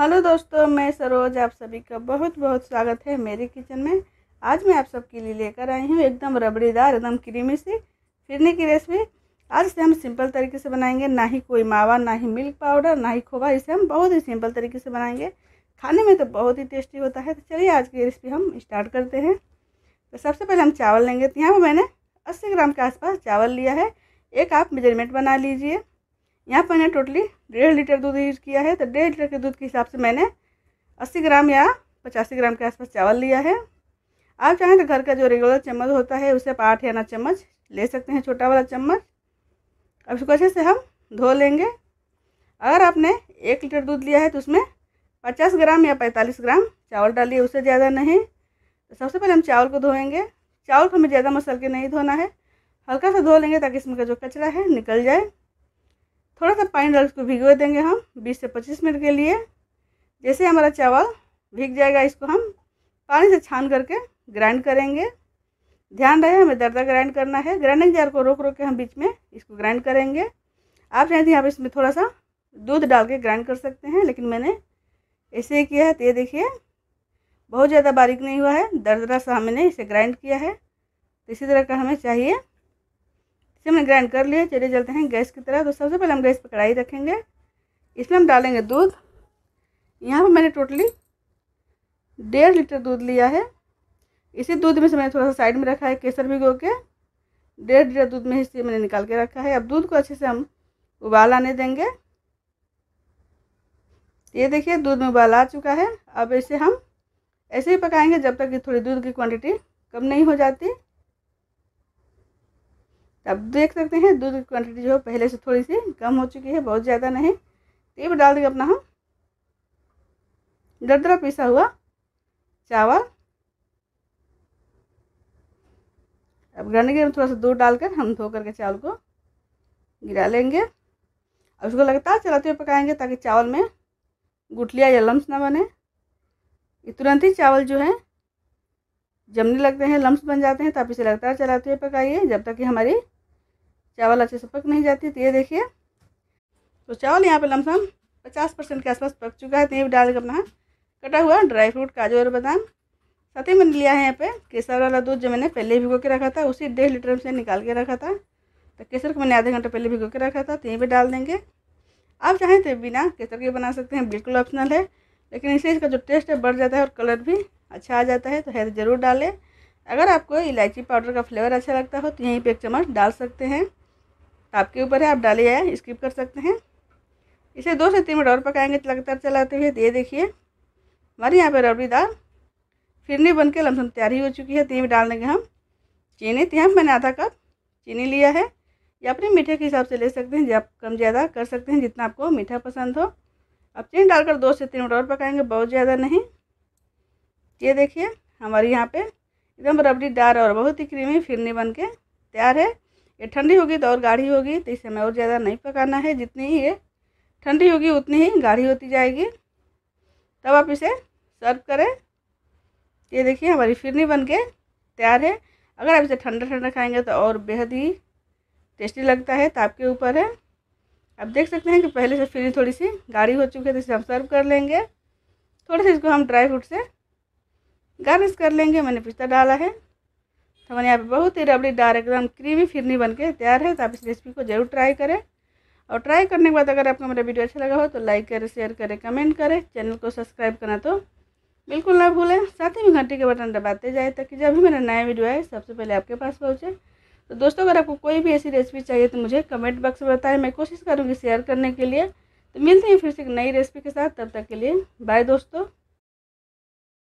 hello दोस्तों मैं सरोज आप सभी का बहुत बहुत स्वागत है मेरे किचन में आज मैं आप सबके लिए लेकर आई हूँ एकदम रबड़ीदार एकदम क्रीमी सी फिरने की रेसिपी आज इसे हम सिंपल तरीके से बनाएंगे ना ही कोई मावा ना ही मिल्क पाउडर ना ही खोवा इसे हम बहुत ही सिंपल तरीके से बनाएंगे खाने में तो बहुत ही टेस्टी होता है तो चलिए आज की रेसिपी हम स्टार्ट करते हैं तो सबसे पहले हम चावल लेंगे तो यहाँ पर मैंने अस्सी ग्राम के आसपास चावल लिया है एक आप मेजरमेंट बना लीजिए यहाँ पर मैंने टोटली डेढ़ लीटर दूध यूज़ किया है तो डेढ़ लीटर के दूध के हिसाब से मैंने अस्सी ग्राम या पचासी ग्राम के आसपास चावल लिया है आप चाहें तो घर का जो रेगुलर चम्मच होता है उसे आप आठ या ना चम्मच ले सकते हैं छोटा वाला चम्मच अब इसको अच्छे से हम धो लेंगे अगर आपने एक लीटर दूध लिया है तो उसमें पचास ग्राम या पैंतालीस ग्राम चावल डालिए उससे ज़्यादा नहीं तो सबसे पहले हम चावल को धोएंगे चावल को हमें ज़्यादा मसल के नहीं धोना है हल्का सा धो लेंगे ताकि इसमें का जो कचरा है निकल जाए थोड़ा सा पानी डाल इसको भिगो देंगे हम 20 से 25 मिनट के लिए जैसे हमारा चावल भीग जाएगा इसको हम पानी से छान करके ग्राइंड करेंगे ध्यान रहे हमें दरदा ग्राइंड करना है ग्राइंडिंग जार को रोक रोक के हम बीच में इसको ग्राइंड करेंगे आप चाहें तो यहाँ पर इसमें थोड़ा सा दूध डाल के ग्राइंड कर सकते हैं लेकिन मैंने ऐसे ही किया है तो ये देखिए बहुत ज़्यादा बारीक नहीं हुआ है दरदरा सा हमने इसे ग्राइंड किया है तो इसी तरह का हमें चाहिए इसे हमने ग्राइंड कर लिया चलिए जलते हैं गैस की तरह तो सबसे पहले हम गैस पर कढ़ाई रखेंगे इसमें हम डालेंगे दूध यहाँ पर मैंने टोटली डेढ़ लीटर दूध लिया है इसी दूध में से मैंने थोड़ा सा साइड में रखा है केसर भिगो के डेढ़ लीटर दूध में इसे मैंने निकाल के रखा है अब दूध को अच्छे से हम उबाल आने देंगे ये देखिए दूध में उबाल आ चुका है अब इसे हम ऐसे ही पकाएंगे जब तक कि थोड़ी दूध की क्वांटिटी कम नहीं हो जाती अब देख सकते हैं दूध की क्वांटिटी जो है पहले से थोड़ी सी कम हो चुकी है बहुत ज़्यादा नहीं तेल ये भी डाल देंगे अपना हम दरदरा पिसा हुआ चावल अब ग्राइंडिंग में थोड़ा सा दूध डालकर हम धो करके चावल को गिरा लेंगे और उसको लगातार चलाते हुए पकाएंगे ताकि चावल में गुटलिया या लम्स ना बने ये तुरंत ही चावल जो है जमने लगते हैं लम्स बन जाते हैं तब इसे लगातार चलाते हुए पकाइए जब तक कि हमारी चावल अच्छे से पक नहीं जाती तो ये देखिए तो चावल यहाँ पे लमसम पचास परसेंट के आसपास पक चुका है तो ये भी डाल के अपना कटा हुआ ड्राई फ्रूट काजू और बादाम साथ ही मैंने लिया है यहाँ पे केसर वाला दूध जो मैंने पहले भिगो के रखा था उसी डेढ़ लीटर से निकाल के रखा था तो केसर को मैंने आधे घंटे पहले भिगो के रखा था तो यहीं पर डाल देंगे आप चाहें तो बिना केसर के बना सकते हैं बिल्कुल ऑप्शनल है लेकिन इससे इसका जो टेस्ट है बढ़ जाता है और कलर भी अच्छा आ जाता है तो है तो ज़रूर डालें अगर आपको इलायची पाउडर का फ्लेवर अच्छा लगता हो तो यहीं पर एक चम्मच डाल सकते हैं आपके ऊपर है आप डाले या स्किप कर सकते हैं इसे दो से तीन मिनट और पकाएंगे लगातार चलाते हुए ये देखिए हमारे यहाँ पर रबड़ी दाल फिरनी बन के लमसम तैयारी हो चुकी है तेल में डाल देंगे हम चीनी तीन तो मैंने आधा कप चीनी लिया है या अपने मीठे के हिसाब से ले सकते हैं आप कम ज़्यादा कर सकते हैं जितना आपको मीठा पसंद हो अब चीनी डालकर दो से तीन मिनट और पकाएंगे बहुत ज़्यादा नहीं ये देखिए हमारे यहाँ पे एकदम रबड़ी डार और बहुत ही क्रीमी फिरनी बन के तैयार है ये ठंडी होगी तो और गाढ़ी होगी तो इसे हमें और ज़्यादा नहीं पकाना है जितनी ही ये ठंडी होगी उतनी ही गाढ़ी होती जाएगी तब आप इसे सर्व करें ये देखिए हमारी फिरनी बन के तैयार है अगर आप इसे ठंडा ठंडा खाएंगे तो और बेहद ही टेस्टी लगता है तो आपके ऊपर है आप देख सकते हैं कि पहले से फिरनी थोड़ी सी गाढ़ी हो चुकी है तो इसे हम सर्व कर लेंगे थोड़े से इसको हम ड्राई फ्रूट से गार्निश कर लेंगे मैंने पिस्ता डाला है तो मैंने यहाँ पे बहुत ही रबड़ी डार एकदम क्रीमी फिरनी बन के तैयार है तो आप इस रेसिपी को ज़रूर ट्राई करें और ट्राई करने के बाद अगर आपको मेरा वीडियो अच्छा लगा हो तो लाइक करें शेयर करें कमेंट करें चैनल को सब्सक्राइब करना तो बिल्कुल ना भूलें साथ ही में घंटे के बटन दबाते जाए ताकि जब भी मेरा नया वीडियो आए सबसे पहले आपके पास पहुँचे तो दोस्तों अगर आपको कोई भी ऐसी रेसिपी चाहिए तो मुझे कमेंट बॉक्स में बताएं मैं कोशिश करूँगी शेयर करने के लिए तो मिलते हैं फिर से एक नई रेसिपी के साथ तब तक के लिए बाय दोस्तों